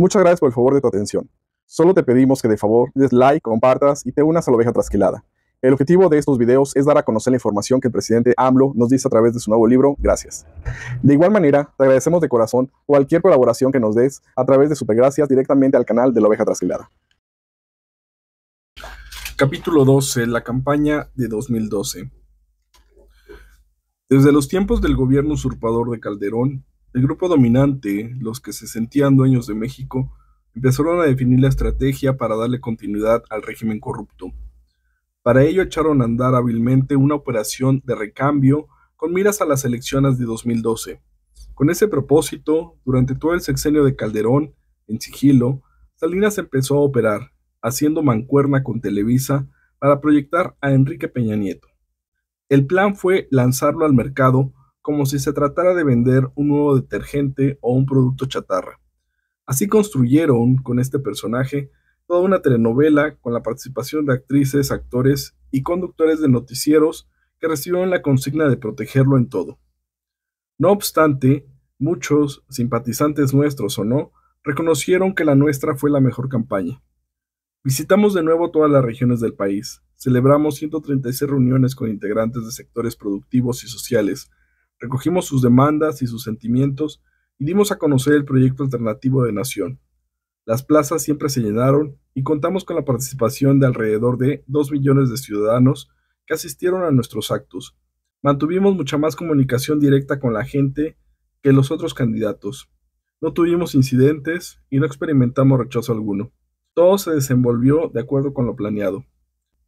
Muchas gracias por el favor de tu atención. Solo te pedimos que de favor des like, compartas y te unas a la oveja trasquilada. El objetivo de estos videos es dar a conocer la información que el presidente AMLO nos dice a través de su nuevo libro, Gracias. De igual manera, te agradecemos de corazón cualquier colaboración que nos des a través de Supergracias directamente al canal de la Oveja Trasquilada. Capítulo 12. La campaña de 2012. Desde los tiempos del gobierno usurpador de Calderón, el grupo dominante, los que se sentían dueños de México, empezaron a definir la estrategia para darle continuidad al régimen corrupto. Para ello echaron a andar hábilmente una operación de recambio con miras a las elecciones de 2012. Con ese propósito, durante todo el sexenio de Calderón, en sigilo, Salinas empezó a operar, haciendo mancuerna con Televisa para proyectar a Enrique Peña Nieto. El plan fue lanzarlo al mercado como si se tratara de vender un nuevo detergente o un producto chatarra. Así construyeron con este personaje toda una telenovela con la participación de actrices, actores y conductores de noticieros que recibieron la consigna de protegerlo en todo. No obstante, muchos, simpatizantes nuestros o no, reconocieron que la nuestra fue la mejor campaña. Visitamos de nuevo todas las regiones del país, celebramos 136 reuniones con integrantes de sectores productivos y sociales, recogimos sus demandas y sus sentimientos y dimos a conocer el proyecto alternativo de Nación. Las plazas siempre se llenaron y contamos con la participación de alrededor de 2 millones de ciudadanos que asistieron a nuestros actos. Mantuvimos mucha más comunicación directa con la gente que los otros candidatos. No tuvimos incidentes y no experimentamos rechazo alguno. Todo se desenvolvió de acuerdo con lo planeado.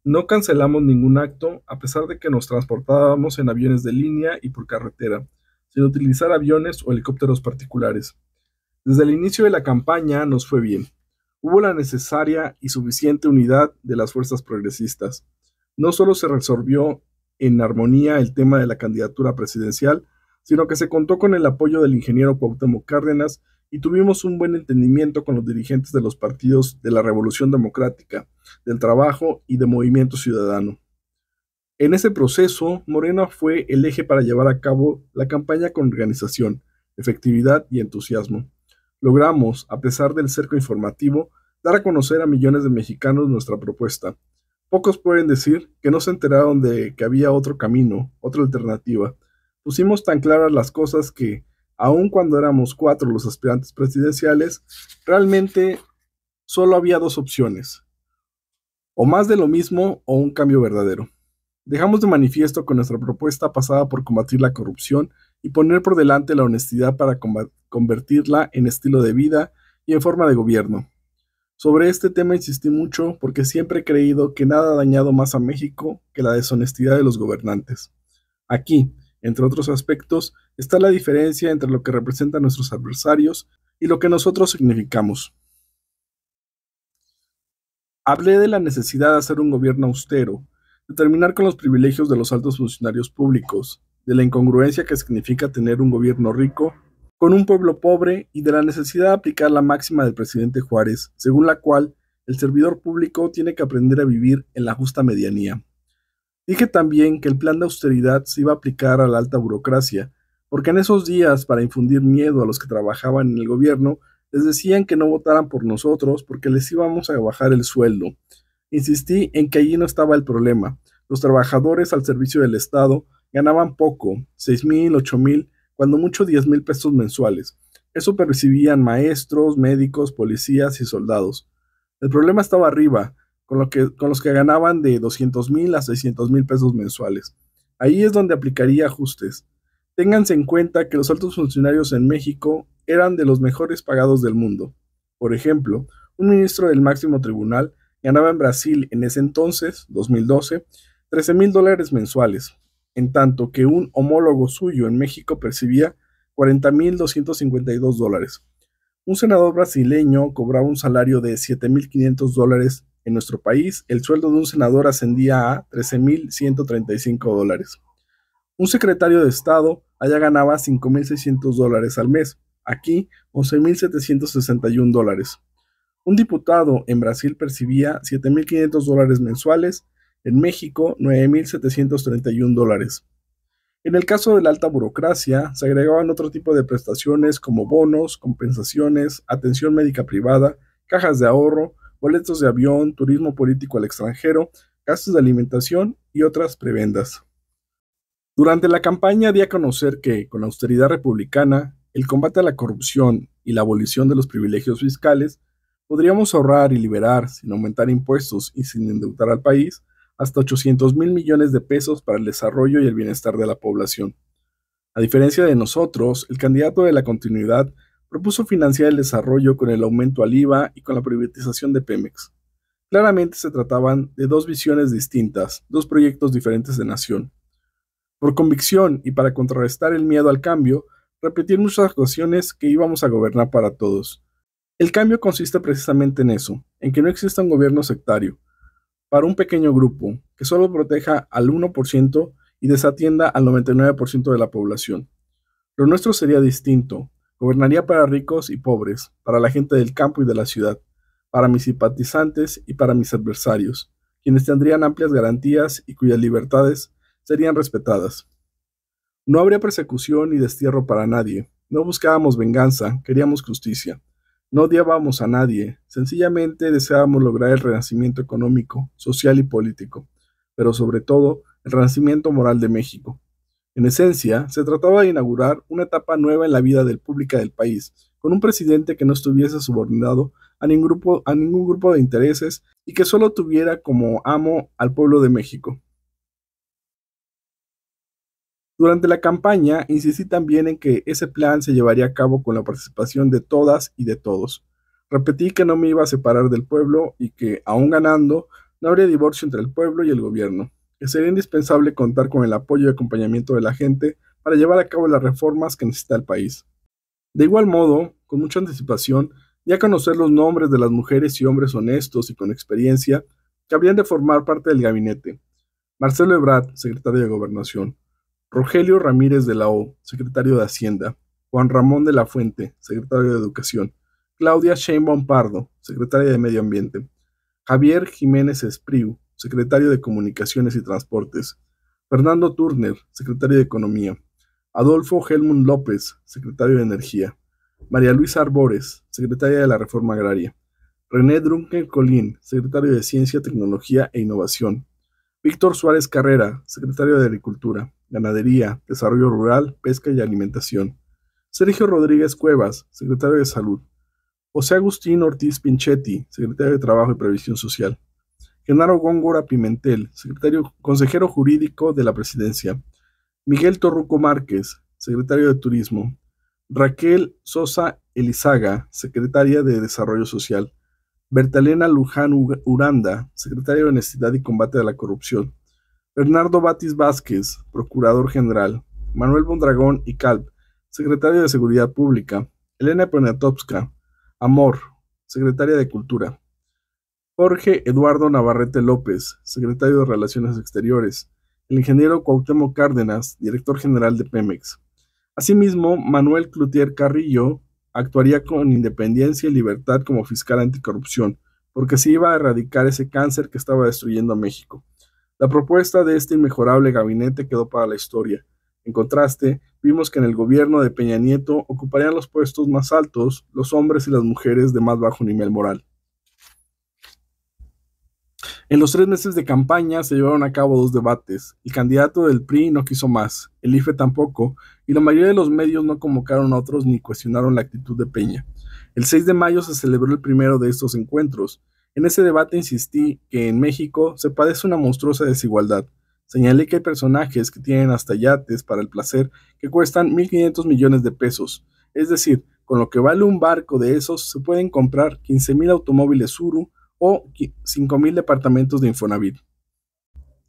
No cancelamos ningún acto a pesar de que nos transportábamos en aviones de línea y por carretera, sin utilizar aviones o helicópteros particulares. Desde el inicio de la campaña nos fue bien. Hubo la necesaria y suficiente unidad de las fuerzas progresistas. No solo se resolvió en armonía el tema de la candidatura presidencial, sino que se contó con el apoyo del ingeniero Cuauhtémoc Cárdenas y tuvimos un buen entendimiento con los dirigentes de los partidos de la Revolución Democrática, del Trabajo y de Movimiento Ciudadano. En ese proceso, Morena fue el eje para llevar a cabo la campaña con organización, efectividad y entusiasmo. Logramos, a pesar del cerco informativo, dar a conocer a millones de mexicanos nuestra propuesta. Pocos pueden decir que no se enteraron de que había otro camino, otra alternativa. Pusimos tan claras las cosas que, aun cuando éramos cuatro los aspirantes presidenciales, realmente solo había dos opciones, o más de lo mismo o un cambio verdadero. Dejamos de manifiesto con nuestra propuesta pasada por combatir la corrupción y poner por delante la honestidad para convertirla en estilo de vida y en forma de gobierno. Sobre este tema insistí mucho porque siempre he creído que nada ha dañado más a México que la deshonestidad de los gobernantes. Aquí, entre otros aspectos, está la diferencia entre lo que representan nuestros adversarios y lo que nosotros significamos. Hablé de la necesidad de hacer un gobierno austero, de terminar con los privilegios de los altos funcionarios públicos, de la incongruencia que significa tener un gobierno rico con un pueblo pobre y de la necesidad de aplicar la máxima del presidente Juárez, según la cual el servidor público tiene que aprender a vivir en la justa medianía. Dije también que el plan de austeridad se iba a aplicar a la alta burocracia, porque en esos días, para infundir miedo a los que trabajaban en el gobierno, les decían que no votaran por nosotros porque les íbamos a bajar el sueldo. Insistí en que allí no estaba el problema. Los trabajadores al servicio del Estado ganaban poco, seis mil, ocho mil, cuando mucho diez mil pesos mensuales. Eso percibían maestros, médicos, policías y soldados. El problema estaba arriba, con, los que ganaban de 200 mil a 600 mil pesos mensuales. Ahí es donde aplicaría ajustes. Ténganse en cuenta que los altos funcionarios en México eran de los mejores pagados del mundo. Por ejemplo, un ministro del máximo tribunal ganaba en Brasil en ese entonces, 2012, 13 mil dólares mensuales, en tanto que un homólogo suyo en México percibía 40.252 dólares. Un senador brasileño cobraba un salario de 7.500 dólares en nuestro país, el sueldo de un senador ascendía a 13.135 dólares. Un secretario de Estado allá ganaba 5.600 dólares al mes, aquí 11.761 dólares. Un diputado en Brasil percibía 7.500 dólares mensuales, en México 9.731 dólares. En el caso de la alta burocracia, se agregaban otro tipo de prestaciones como bonos, compensaciones, atención médica privada, cajas de ahorro, boletos de avión, turismo político al extranjero, gastos de alimentación y otras prebendas. Durante la campaña di a conocer que, con la austeridad republicana, el combate a la corrupción y la abolición de los privilegios fiscales, podríamos ahorrar y liberar, sin aumentar impuestos y sin endeudar al país, hasta 800 mil millones de pesos para el desarrollo y el bienestar de la población. A diferencia de nosotros, el candidato de la continuidad propuso financiar el desarrollo con el aumento al IVA y con la privatización de Pemex. Claramente se trataban de dos visiones distintas, dos proyectos diferentes de nación. Por convicción y para contrarrestar el miedo al cambio, repetí muchas ocasiones que íbamos a gobernar para todos. El cambio consiste precisamente en eso, en que no exista un gobierno sectario, para un pequeño grupo, que solo proteja al 1% y desatienda al 99% de la población. Lo nuestro sería distinto, Gobernaría para ricos y pobres, para la gente del campo y de la ciudad, para mis simpatizantes y para mis adversarios, quienes tendrían amplias garantías y cuyas libertades serían respetadas. No habría persecución ni destierro para nadie. No buscábamos venganza, queríamos justicia. No odiábamos a nadie, sencillamente deseábamos lograr el renacimiento económico, social y político, pero sobre todo el renacimiento moral de México. En esencia, se trataba de inaugurar una etapa nueva en la vida del pública del país, con un presidente que no estuviese subordinado a ningún, grupo, a ningún grupo, de intereses y que solo tuviera como amo al pueblo de México. Durante la campaña insistí también en que ese plan se llevaría a cabo con la participación de todas y de todos. Repetí que no me iba a separar del pueblo y que, aun ganando, no habría divorcio entre el pueblo y el gobierno sería indispensable contar con el apoyo y acompañamiento de la gente para llevar a cabo las reformas que necesita el país. De igual modo, con mucha anticipación, ya conocer los nombres de las mujeres y hombres honestos y con experiencia que habrían de formar parte del gabinete. Marcelo Ebrard, secretario de Gobernación. Rogelio Ramírez de la O, secretario de Hacienda. Juan Ramón de la Fuente, secretario de Educación. Claudia Sheinbaum Pardo, secretaria de Medio Ambiente. Javier Jiménez Espriu, secretario de Comunicaciones y Transportes, Fernando Turner, secretario de Economía, Adolfo Helmut López, secretario de Energía, María Luisa Arbores, secretaria de la Reforma Agraria, René Drunken Colín, secretario de Ciencia, Tecnología e Innovación, Víctor Suárez Carrera, secretario de Agricultura, Ganadería, Desarrollo Rural, Pesca y Alimentación, Sergio Rodríguez Cuevas, secretario de Salud, José Agustín Ortiz Pinchetti, secretario de Trabajo y Previsión Social. Genaro Góngora Pimentel, secretario, consejero jurídico de la presidencia, Miguel Torruco Márquez, secretario de Turismo, Raquel Sosa Elizaga, secretaria de Desarrollo Social, Bertalena Luján Uranda, secretario de Honestidad y Combate a la Corrupción, Bernardo Batis Vázquez, procurador general, Manuel Bondragón y Calp, secretario de Seguridad Pública, Elena Poniatowska, Amor, secretaria de Cultura, Jorge Eduardo Navarrete López, secretario de Relaciones Exteriores, el ingeniero Cuauhtémoc Cárdenas, director general de Pemex. Asimismo, Manuel Clutier Carrillo actuaría con independencia y libertad como fiscal anticorrupción, porque se iba a erradicar ese cáncer que estaba destruyendo a México. La propuesta de este inmejorable gabinete quedó para la historia. En contraste, vimos que en el gobierno de Peña Nieto ocuparían los puestos más altos los hombres y las mujeres de más bajo nivel moral. En los tres meses de campaña se llevaron a cabo dos debates. El candidato del PRI no quiso más, el IFE tampoco, y la mayoría de los medios no convocaron a otros ni cuestionaron la actitud de Peña. El 6 de mayo se celebró el primero de estos encuentros. En ese debate insistí que en México se padece una monstruosa desigualdad. Señalé que hay personajes que tienen hasta yates para el placer que cuestan 1.500 millones de pesos. Es decir, con lo que vale un barco de esos se pueden comprar 15.000 automóviles URU, o 5.000 departamentos de Infonavit.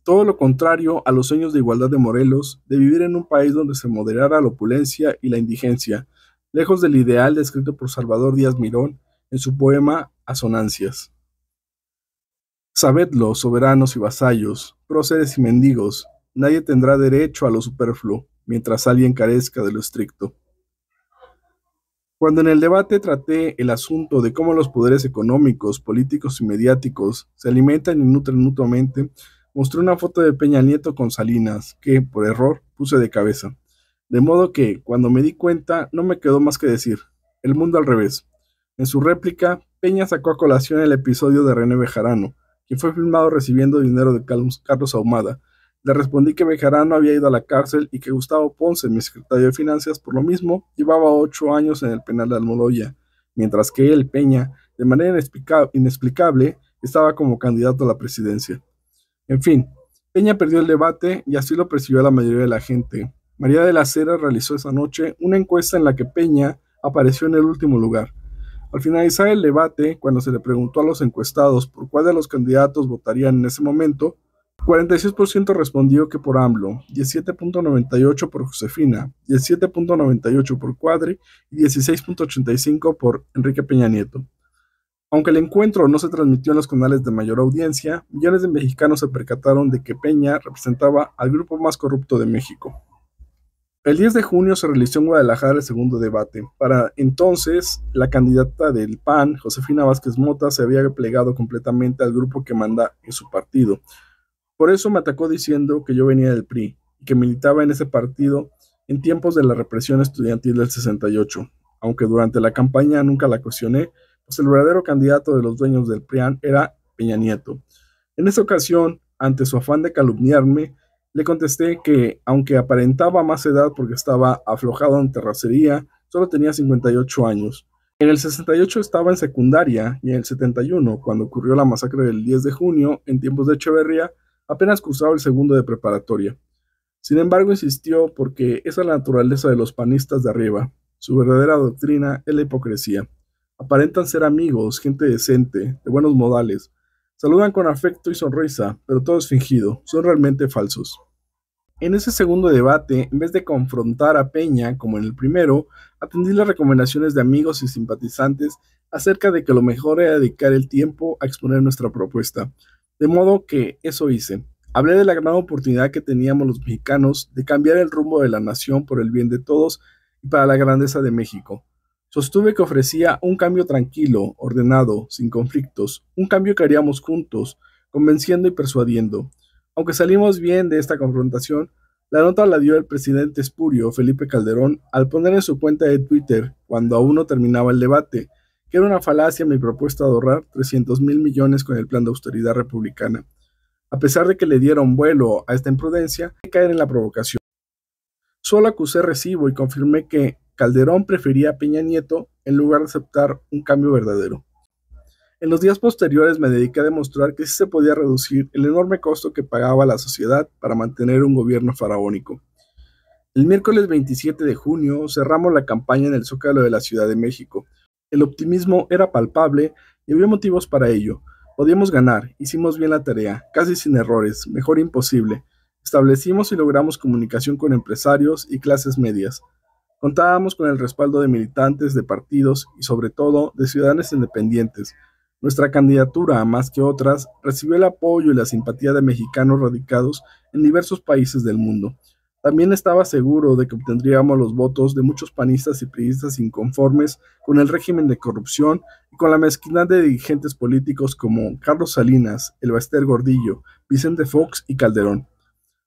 Todo lo contrario a los sueños de igualdad de Morelos, de vivir en un país donde se moderara la opulencia y la indigencia, lejos del ideal descrito por Salvador Díaz Mirón en su poema Asonancias. Sabedlo, soberanos y vasallos, próceres y mendigos, nadie tendrá derecho a lo superfluo mientras alguien carezca de lo estricto. Cuando en el debate traté el asunto de cómo los poderes económicos, políticos y mediáticos se alimentan y nutren mutuamente, mostré una foto de Peña Nieto con Salinas, que, por error, puse de cabeza. De modo que, cuando me di cuenta, no me quedó más que decir, el mundo al revés. En su réplica, Peña sacó a colación el episodio de René Bejarano, quien fue filmado recibiendo dinero de Carlos Ahumada, le respondí que Bejarano había ido a la cárcel y que Gustavo Ponce, mi secretario de Finanzas, por lo mismo, llevaba ocho años en el penal de Almoloya, mientras que él, Peña, de manera inexplicable, estaba como candidato a la presidencia. En fin, Peña perdió el debate y así lo percibió la mayoría de la gente. María de la Cera realizó esa noche una encuesta en la que Peña apareció en el último lugar. Al finalizar el debate, cuando se le preguntó a los encuestados por cuál de los candidatos votarían en ese momento, 46% respondió que por AMLO, 17.98% por Josefina, 17.98% por Cuadre y 16.85% por Enrique Peña Nieto. Aunque el encuentro no se transmitió en los canales de mayor audiencia, millones de mexicanos se percataron de que Peña representaba al grupo más corrupto de México. El 10 de junio se realizó en Guadalajara el segundo debate. Para entonces, la candidata del PAN, Josefina Vázquez Mota, se había plegado completamente al grupo que manda en su partido, por eso me atacó diciendo que yo venía del PRI y que militaba en ese partido en tiempos de la represión estudiantil del 68, aunque durante la campaña nunca la cuestioné, pues el verdadero candidato de los dueños del PRI era Peña Nieto. En esa ocasión, ante su afán de calumniarme, le contesté que, aunque aparentaba más edad porque estaba aflojado en terracería, solo tenía 58 años. En el 68 estaba en secundaria y en el 71, cuando ocurrió la masacre del 10 de junio, en tiempos de Echeverría, apenas cursaba el segundo de preparatoria. Sin embargo, insistió porque esa es la naturaleza de los panistas de arriba. Su verdadera doctrina es la hipocresía. Aparentan ser amigos, gente decente, de buenos modales. Saludan con afecto y sonrisa, pero todo es fingido, son realmente falsos. En ese segundo debate, en vez de confrontar a Peña como en el primero, atendí las recomendaciones de amigos y simpatizantes acerca de que lo mejor era dedicar el tiempo a exponer nuestra propuesta, de modo que eso hice. Hablé de la gran oportunidad que teníamos los mexicanos de cambiar el rumbo de la nación por el bien de todos y para la grandeza de México. Sostuve que ofrecía un cambio tranquilo, ordenado, sin conflictos, un cambio que haríamos juntos, convenciendo y persuadiendo. Aunque salimos bien de esta confrontación, la nota la dio el presidente espurio Felipe Calderón al poner en su cuenta de Twitter, cuando aún no terminaba el debate, era una falacia mi propuesta de ahorrar 300 mil millones con el plan de austeridad republicana. A pesar de que le dieron vuelo a esta imprudencia, de caer en la provocación. Solo acusé recibo y confirmé que Calderón prefería a Peña Nieto en lugar de aceptar un cambio verdadero. En los días posteriores me dediqué a demostrar que sí se podía reducir el enorme costo que pagaba la sociedad para mantener un gobierno faraónico. El miércoles 27 de junio cerramos la campaña en el Zócalo de la Ciudad de México, el optimismo era palpable y había motivos para ello. Podíamos ganar, hicimos bien la tarea, casi sin errores, mejor imposible. Establecimos y logramos comunicación con empresarios y clases medias. Contábamos con el respaldo de militantes, de partidos y sobre todo de ciudadanos independientes. Nuestra candidatura, más que otras, recibió el apoyo y la simpatía de mexicanos radicados en diversos países del mundo. También estaba seguro de que obtendríamos los votos de muchos panistas y priistas inconformes con el régimen de corrupción y con la mezquindad de dirigentes políticos como Carlos Salinas, El Baster Gordillo, Vicente Fox y Calderón.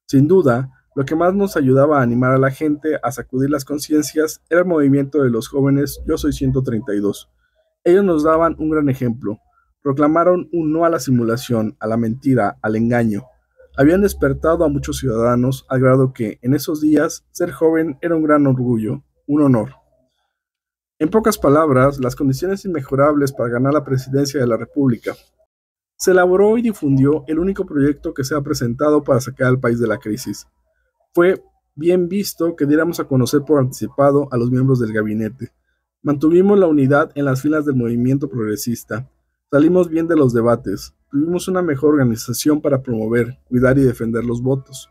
Sin duda, lo que más nos ayudaba a animar a la gente a sacudir las conciencias era el movimiento de los jóvenes Yo Soy 132. Ellos nos daban un gran ejemplo. Proclamaron un no a la simulación, a la mentira, al engaño, habían despertado a muchos ciudadanos al grado que, en esos días, ser joven era un gran orgullo, un honor. En pocas palabras, las condiciones inmejorables para ganar la presidencia de la República. Se elaboró y difundió el único proyecto que se ha presentado para sacar al país de la crisis. Fue bien visto que diéramos a conocer por anticipado a los miembros del gabinete. Mantuvimos la unidad en las filas del movimiento progresista. Salimos bien de los debates tuvimos una mejor organización para promover, cuidar y defender los votos.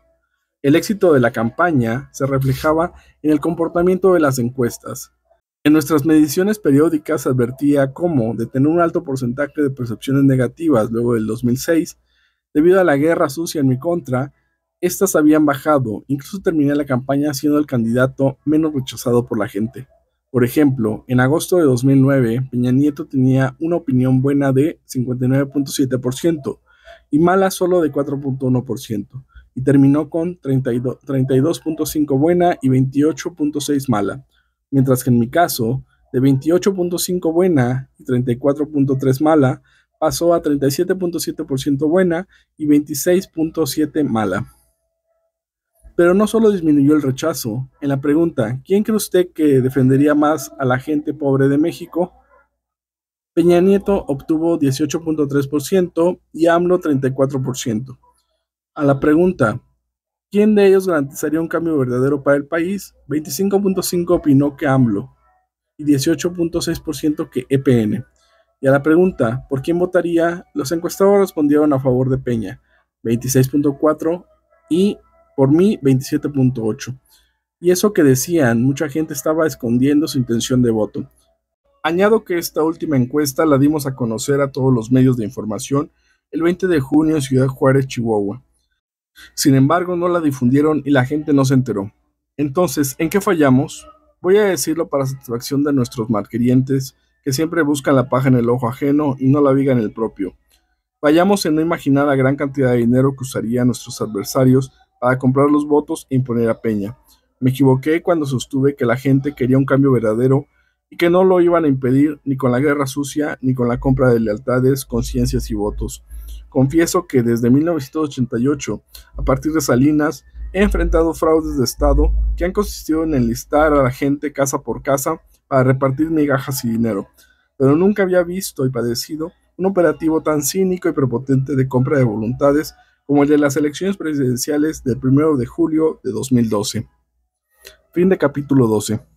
El éxito de la campaña se reflejaba en el comportamiento de las encuestas. En nuestras mediciones periódicas se advertía cómo, de tener un alto porcentaje de percepciones negativas luego del 2006, debido a la guerra sucia en mi contra, estas habían bajado, incluso terminé la campaña siendo el candidato menos rechazado por la gente. Por ejemplo, en agosto de 2009, Peña Nieto tenía una opinión buena de 59.7% y mala solo de 4.1%, y terminó con 32.5 buena y 28.6 mala, mientras que en mi caso, de 28.5 buena y 34.3 mala, pasó a 37.7% buena y 26.7 mala. Pero no solo disminuyó el rechazo. En la pregunta, ¿quién cree usted que defendería más a la gente pobre de México? Peña Nieto obtuvo 18.3% y AMLO 34%. A la pregunta, ¿quién de ellos garantizaría un cambio verdadero para el país? 25.5% opinó que AMLO y 18.6% que EPN. Y a la pregunta, ¿por quién votaría? Los encuestados respondieron a favor de Peña, 26.4% y por mí, 27.8. Y eso que decían, mucha gente estaba escondiendo su intención de voto. Añado que esta última encuesta la dimos a conocer a todos los medios de información el 20 de junio en Ciudad Juárez, Chihuahua. Sin embargo, no la difundieron y la gente no se enteró. Entonces, ¿en qué fallamos? Voy a decirlo para satisfacción de nuestros malquerientes que siempre buscan la paja en el ojo ajeno y no la vigan en el propio. Fallamos en no imaginar la gran cantidad de dinero que usarían nuestros adversarios para comprar los votos e imponer a Peña. Me equivoqué cuando sostuve que la gente quería un cambio verdadero y que no lo iban a impedir ni con la guerra sucia ni con la compra de lealtades, conciencias y votos. Confieso que desde 1988, a partir de Salinas, he enfrentado fraudes de Estado que han consistido en enlistar a la gente casa por casa para repartir migajas y dinero, pero nunca había visto y padecido un operativo tan cínico y prepotente de compra de voluntades como el de las elecciones presidenciales del 1 de julio de 2012. Fin de capítulo 12.